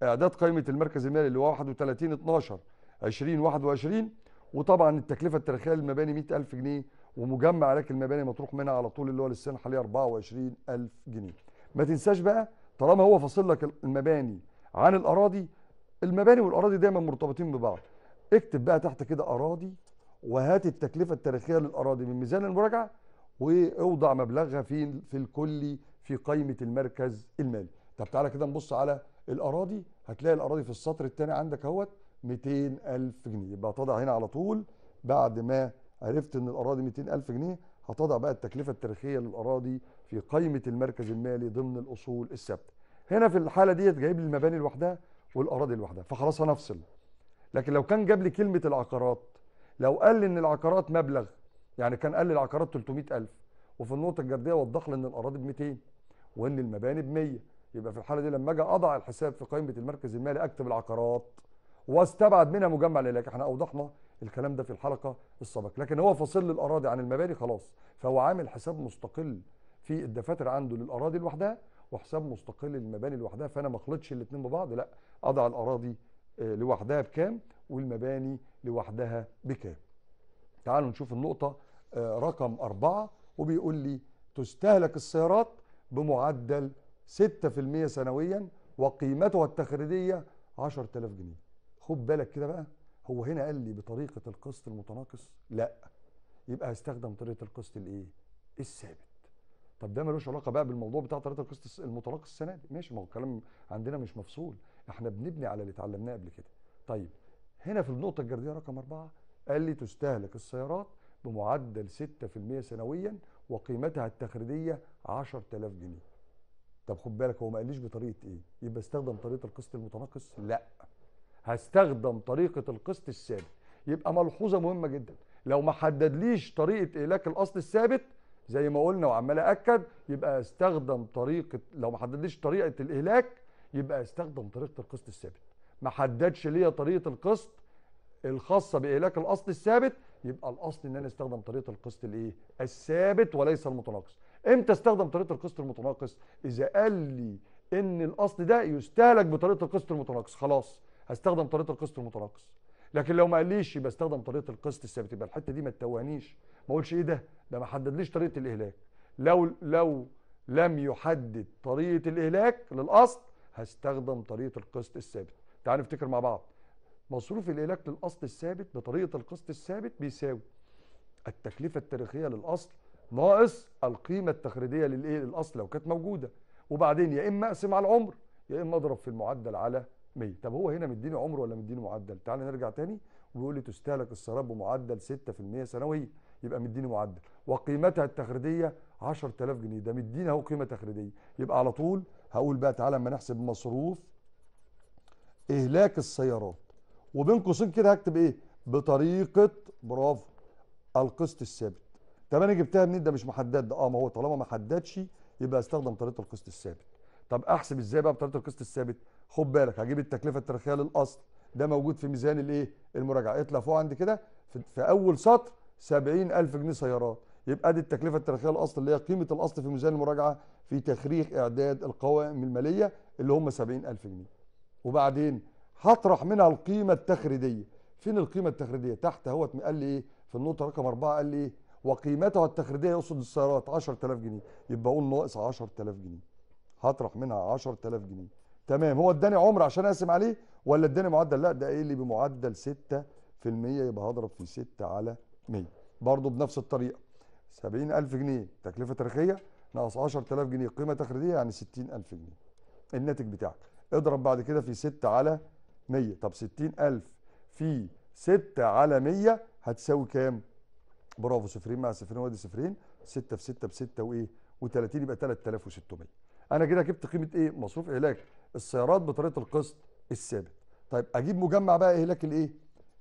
إعداد قائمة المركز المالي اللي هو 31 12 2021 وطبعا التكلفة التاريخية للمباني 100 ألف جنيه ومجمع لك المباني مطروح منها على طول اللي هو للسنة الحالية 24 ألف جنيه ما تنساش بقى طالما هو فاصل لك المباني عن الأراضي المباني والأراضي دايما مرتبطين ببعض اكتب بقى تحت كده أراضي وهات التكلفه التاريخيه للاراضي من ميزان المراجعه واوضع مبلغها في في الكلي في قائمه المركز المالي طب تعالى كده نبص على الاراضي هتلاقي الاراضي في السطر الثاني عندك اهوت 200000 جنيه يبقى تضع هنا على طول بعد ما عرفت ان الاراضي 200000 جنيه هتضع بقى التكلفه التاريخيه للاراضي في قائمه المركز المالي ضمن الاصول الثابته هنا في الحاله ديت جايب لي المباني لوحدها والاراضي لوحدها فخلاص هنفصل لكن لو كان جاب لي كلمه العقارات لو قال ان العقارات مبلغ يعني كان قال العقارات 300000 وفي النقطه الجرديه وضح لي ان الاراضي ب 200 وان المباني ب 100 يبقى في الحاله دي لما اجي اضع الحساب في قائمه المركز المالي اكتب العقارات واستبعد منها مجمع العلاج احنا اوضحنا الكلام ده في الحلقه السابقه لكن هو فاصل الاراضي عن المباني خلاص فهو عامل حساب مستقل في الدفاتر عنده للاراضي لوحدها وحساب مستقل للمباني لوحدها فانا ما اخلطش الاثنين ببعض لا اضع الاراضي آه، لوحدها بكام والمباني لوحدها بكام تعالوا نشوف النقطة آه، رقم أربعة وبيقول لي تستهلك السيارات بمعدل 6% سنويا وقيمتها التخريدية 10000 جنيه خد بالك كده بقى هو هنا قال لي بطريقة القسط المتناقص لا يبقى هستخدم طريقة القسط الايه الثابت طب ده ملوش علاقه بقى بالموضوع بتاع طريقه القسط المتناقص السنه دي ماشي ما هو الكلام عندنا مش مفصول احنا بنبني على اللي اتعلمناه قبل كده طيب هنا في النقطة الجردية رقم أربعة قال لي تستهلك السيارات بمعدل 6% سنويا وقيمتها التخريدية 10000 جنيه طب خد بالك هو ما قاليش بطريقة إيه يبقى استخدم طريقة القسط المتناقص لا هستخدم طريقة القسط الثابت يبقى ملحوظة مهمة جدا لو ما حددليش طريقة إهلاك الأصل الثابت زي ما قلنا وعمال أكد يبقى استخدم طريقة لو ما حددليش طريقة الإهلاك يبقى استخدم طريقة القسط الثابت ما حددش ليا طريقه القسط الخاصه باهلاك الاصل الثابت يبقى الاصل ان انا استخدم طريقه القسط الايه الثابت وليس المتناقص امتى استخدم طريقه القسط المتناقص اذا قال لي ان الاصل ده يستهلك بطريقه القسط المتناقص خلاص هستخدم طريقه القسط المتناقص لكن لو ما قاليش يبقى استخدم طريقه القسط الثابت يبقى الحته دي ما تتوهنيش ما اقولش ايه ده ده ما حددليش طريقه الاهلاك لو لو لم يحدد طريقه الاهلاك للاصل هستخدم طريقه القسط الثابت تعالوا نفتكر مع بعض مصروف الإيلاك للأصل الثابت بطريقة القسط الثابت بيساوي التكلفة التاريخية للأصل ناقص القيمة التخريدية للإيه للأصل لو كانت موجودة وبعدين يا إما أقسم على العمر يا إما أضرب في المعدل على 100 طب هو هنا مديني عمر ولا مديني معدل تعال نرجع تاني ويقول لي تستهلك السراب بمعدل 6% سنويا يبقى مديني معدل وقيمتها التخريدية 10000 جنيه ده مديني اهو قيمه تخريدية يبقى على طول هقول بقى تعالى اما نحسب مصروف إهلاك السيارات وبين قوسين كده هكتب إيه بطريقة برافو القسط الثابت طب أنا جبتها منين ده مش محدد ده أه ما هو طالما ما حددش يبقى استخدم طريقة القسط الثابت طب أحسب إزاي بقى بطريقة القسط الثابت خد بالك هجيب التكلفة التاريخية للأصل ده موجود في ميزان الإيه المراجعة اطلع فوق عندي كده في أول سطر 70000 جنيه سيارات يبقى دي التكلفه التاريخيه الاصل اللي هي قيمه الاصل في ميزان المراجعه في تخريج اعداد القوائم الماليه اللي هم 70000 جنيه وبعدين هطرح منها القيمه التخريديه فين القيمه التخريديه تحت اهوت قال لي ايه في النقطه رقم 4 قال لي ايه وقيمتها التخريديه يقصد السيارات 10000 جنيه يبقى اقول ناقص 10000 جنيه هطرح منها 10000 جنيه تمام هو اداني عمر عشان اقسم عليه ولا اداني معدل لا ده ايه اللي بمعدل 6% يبقى هضرب في 6 على 100 برضه بنفس الطريقه 70000 جنيه تكلفه تاريخيه ناقص 10000 جنيه قيمه تخريديه يعني 60000 جنيه الناتج بتاعك اضرب بعد كده في 6 على 100 طب 60000 في 6 على 100 هتساوي كام؟ برافو صفرين مع صفرين وادي صفرين 6 في 6 ب 6 وايه؟ و30 يبقى 3600 انا كده جبت قيمه ايه؟ مصروف اهلاك السيارات بطريقه القسط الثابت طيب اجيب مجمع بقى اهلاك الايه؟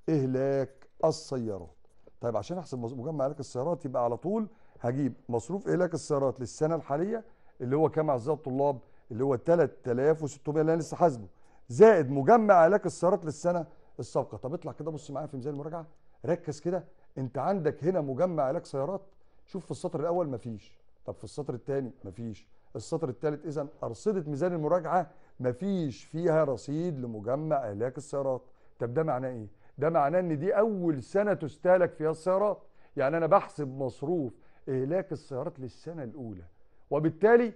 اهلاك السيارات طيب عشان احسب مجمع اهلاك السيارات يبقى على طول هجيب مصروف اهلاك السيارات للسنه الحاليه اللي هو كام اعزائي الطلاب اللي هو 3600 اللي انا لسه حاسبه زائد مجمع علاج السيارات للسنه السابقه طب اطلع كده بص معايا في ميزان المراجعه ركز كده انت عندك هنا مجمع علاج سيارات شوف في السطر الاول مفيش طب في السطر الثاني مفيش السطر الثالث اذا ارصده ميزان المراجعه مفيش فيها رصيد لمجمع علاج السيارات طب ده معناه ايه ده معناه ان دي اول سنه تستهلك فيها السيارات يعني انا بحسب مصروف اهلاك السيارات للسنه الاولى وبالتالي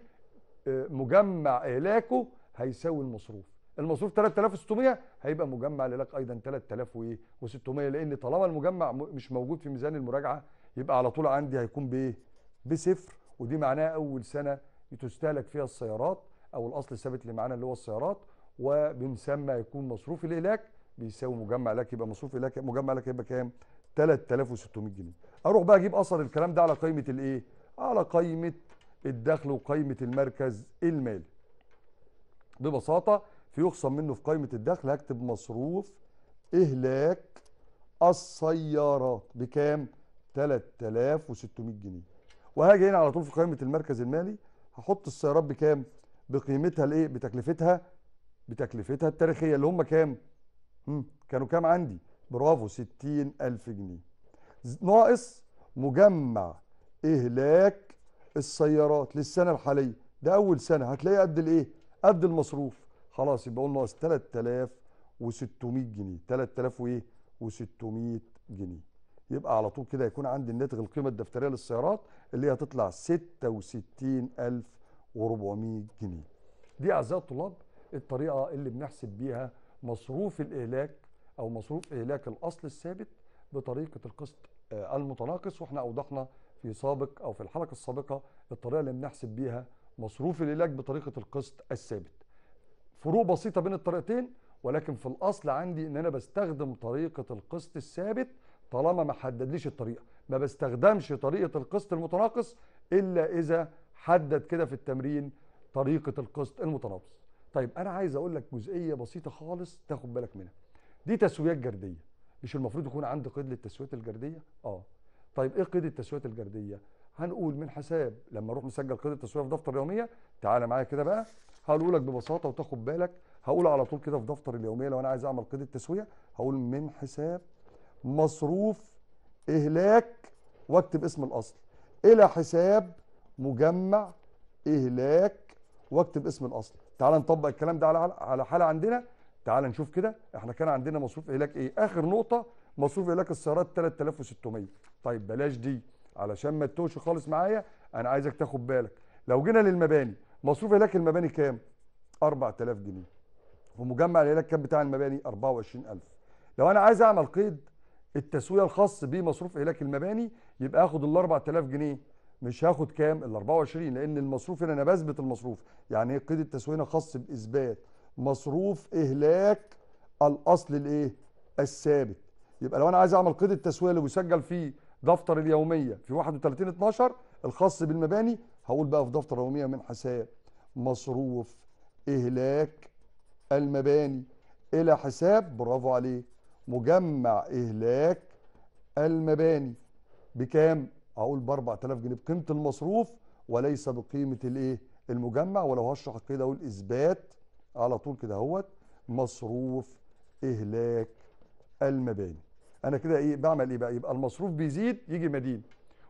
مجمع إهلاكه هيساوي المصروف المصروف 3600 هيبقى مجمع الإهلاك أيضا 3600 لأن طالما المجمع مش موجود في ميزان المراجعة يبقى على طول عندي هيكون بإيه؟ بصفر ودي معناها أول سنة تستهلك فيها السيارات أو الأصل الثابت اللي معانا اللي هو السيارات وبنسمى يكون مصروف الإهلاك بيساوي مجمع لك يبقى مصروف لك مجمع لك يبقى كام 3600 جنيه اروح بقى اجيب اثر الكلام ده على قائمه الايه على قائمه الدخل وقيمه المركز المالي ببساطه في يخصم منه في قيمه الدخل هكتب مصروف اهلاك السيارات بكام 3600 جنيه وهاجي هنا على طول في قائمه المركز المالي هحط السيارات بكام بقيمتها الايه بتكلفتها بتكلفتها التاريخيه اللي هم كام مم. كانوا كام عندي برافو 60000 جنيه ناقص مجمع إهلاك السيارات للسنه الحاليه ده اول سنه هتلاقيه قد الايه قد المصروف خلاص يبقى قلنا ناقص 3600 جنيه 3000 وايه و600 جنيه يبقى على طول كده هيكون عندي الناتج القيمه الدفتريه للسيارات اللي هي هتطلع 66400 جنيه دي اعزائي الطلاب الطريقه اللي بنحسب بيها مصروف الاهلاك او مصروف اهلاك الاصل الثابت بطريقه القسط آه، المتناقص واحنا اوضحنا في سابق او في الحلقه السابقه الطريقه اللي بنحسب بيها مصروف العلاج بطريقه القسط الثابت فروق بسيطه بين الطريقتين ولكن في الاصل عندي ان انا بستخدم طريقه القسط الثابت طالما ما حددليش الطريقه ما بستخدمش طريقه القسط المتناقص الا اذا حدد كده في التمرين طريقه القسط المتناقص طيب انا عايز اقول لك جزئيه بسيطه خالص تاخد بالك منها دي تسويات جرديه مش المفروض يكون عندي قيد للتسويات الجرديه اه طيب ايه قيد التسويات الجرديه هنقول من حساب لما اروح مسجل قيد التسويه في دفتر اليوميه تعالى معايا كده بقى هقوله لك ببساطه وتاخد بالك هقول على طول كده في دفتر اليوميه لو انا عايز اعمل قيد التسويه هقول من حساب مصروف اهلاك واكتب اسم الاصل الى حساب مجمع اهلاك واكتب اسم الاصل تعالى نطبق الكلام ده على على حاله عندنا تعالى نشوف كده احنا كان عندنا مصروف اهلاك ايه اخر نقطه مصروف علاج السيارات 3600 طيب بلاش دي علشان ما تتوهش خالص معايا انا عايزك تاخد بالك لو جينا للمباني مصروف علاج المباني كام 4000 جنيه ومجمع العلاج كام بتاع المباني 24000 لو انا عايز اعمل قيد التسويه الخاص بمصروف علاج المباني يبقى اخد ال 4000 جنيه مش هاخد كام ال 24 لان المصروف هنا انا بثبت المصروف يعني ايه قيد التسويه هنا خاص باثبات مصروف اهلاك الاصل الايه الثابت يبقى لو انا عايز اعمل قيد التسويه اللي بيسجل في دفتر اليوميه في 31 12 الخاص بالمباني هقول بقى في دفتر اليوميه من حساب مصروف اهلاك المباني الى حساب برافو عليه مجمع اهلاك المباني بكام اقول ب 4000 جنيه بقيمه المصروف وليس بقيمه الايه المجمع ولو هشرح كده اقول اثبات على طول كده اهوت مصروف اهلاك المباني انا كده ايه بعمل ايه بقى يبقى المصروف بيزيد يجي مدين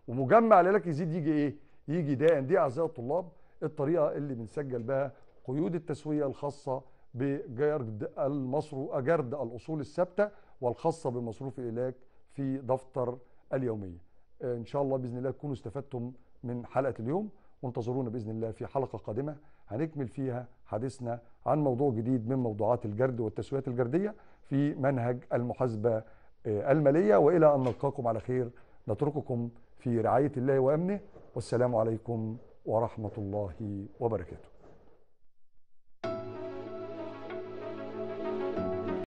ومجمع لك يزيد يجي ايه يجي ده يعني دي اعزائي الطلاب الطريقه اللي بنسجل بها قيود التسويه الخاصه بجرد المصروف جرد الاصول الثابته والخاصه بمصروف العلاج في دفتر اليوميه ان شاء الله باذن الله تكونوا استفدتم من حلقه اليوم وانتظرونا باذن الله في حلقه قادمه هنكمل فيها حديثنا عن موضوع جديد من موضوعات الجرد والتسويات الجرديه في منهج المحاسبه آه، المالية وإلى أن نلقاكم على خير نترككم في رعاية الله وأمنه والسلام عليكم ورحمة الله وبركاته